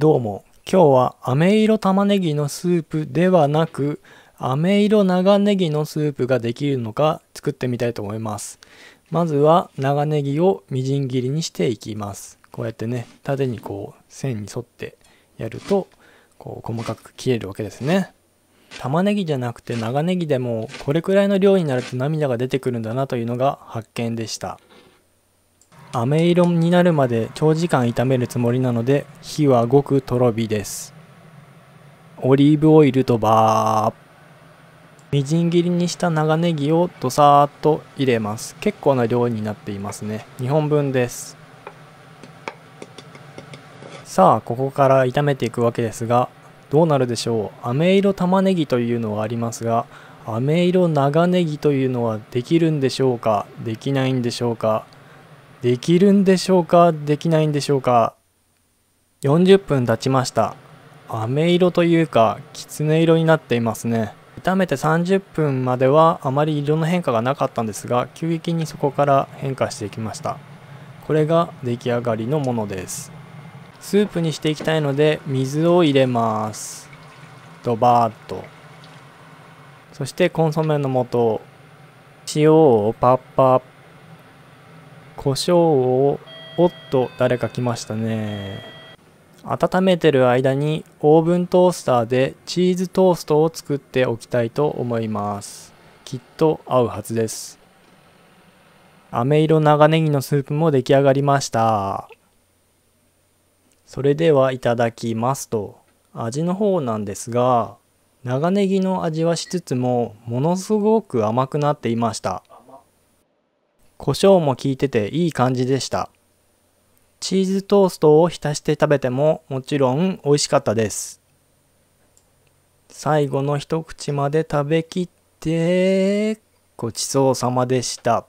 どうも今日は飴色玉ねぎのスープではなく飴色長ネギのスープができるのか作ってみたいと思いますまずは長ネギをみじん切りにしていきますこうやってね縦にこう線に沿ってやるとこう細かく切れるわけですね玉ねぎじゃなくて長ネギでもこれくらいの量になると涙が出てくるんだなというのが発見でした飴色になるまで長時間炒めるつもりなので火はごくとろ火ですオリーブオイルとバーみじん切りにした長ネギをドサーっと入れます結構な量になっていますね2本分ですさあここから炒めていくわけですがどうなるでしょう飴色玉ねぎというのはありますが飴色長ネギというのはできるんでしょうかできないんでしょうかできるんでしょうかできないんでしょうか40分経ちました飴色というかきつね色になっていますね炒めて30分まではあまり色の変化がなかったんですが急激にそこから変化していきましたこれが出来上がりのものですスープにしていきたいので水を入れますドバーッとそしてコンソメの素塩をパッパッ胡椒を、おっと、誰か来ましたね。温めてる間にオーブントースターでチーズトーストを作っておきたいと思います。きっと合うはずです。飴色長ネギのスープも出来上がりました。それではいただきますと。味の方なんですが、長ネギの味はしつつもものすごく甘くなっていました。胡椒も効いてていい感じでした。チーズトーストを浸して食べてももちろん美味しかったです。最後の一口まで食べきって、ごちそうさまでした。